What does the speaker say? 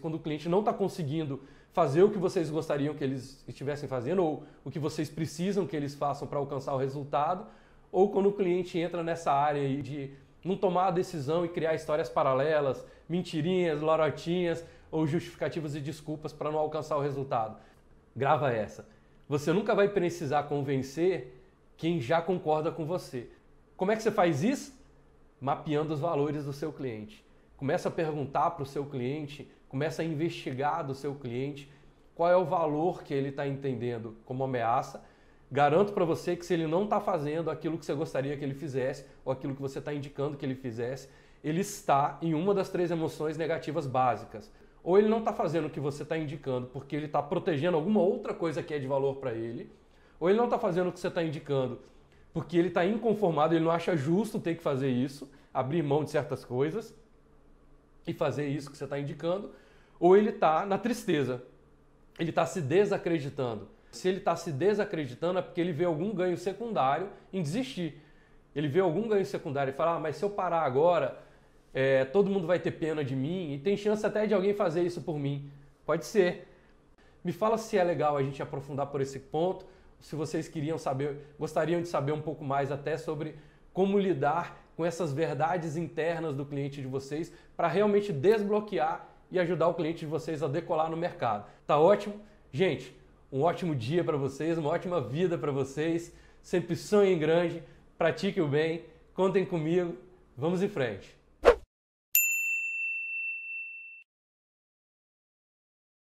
quando o cliente não está conseguindo fazer o que vocês gostariam que eles estivessem fazendo ou o que vocês precisam que eles façam para alcançar o resultado, ou quando o cliente entra nessa área de não tomar a decisão e criar histórias paralelas, mentirinhas, lorotinhas ou justificativas e desculpas para não alcançar o resultado. Grava essa. Você nunca vai precisar convencer quem já concorda com você. Como é que você faz isso? Mapeando os valores do seu cliente. Começa a perguntar para o seu cliente, começa a investigar do seu cliente qual é o valor que ele está entendendo como ameaça. Garanto para você que se ele não está fazendo aquilo que você gostaria que ele fizesse ou aquilo que você está indicando que ele fizesse, ele está em uma das três emoções negativas básicas. Ou ele não está fazendo o que você está indicando porque ele está protegendo alguma outra coisa que é de valor para ele, ou ele não está fazendo o que você está indicando porque ele está inconformado, ele não acha justo ter que fazer isso, abrir mão de certas coisas e fazer isso que você está indicando, ou ele está na tristeza, ele está se desacreditando. Se ele está se desacreditando é porque ele vê algum ganho secundário em desistir. Ele vê algum ganho secundário e fala, ah, mas se eu parar agora, é, todo mundo vai ter pena de mim e tem chance até de alguém fazer isso por mim. Pode ser. Me fala se é legal a gente aprofundar por esse ponto, se vocês queriam saber, gostariam de saber um pouco mais até sobre como lidar com essas verdades internas do cliente de vocês para realmente desbloquear e ajudar o cliente de vocês a decolar no mercado. Tá ótimo? Gente, um ótimo dia para vocês, uma ótima vida para vocês. Sempre sonhem grande, pratiquem o bem, contem comigo, vamos em frente.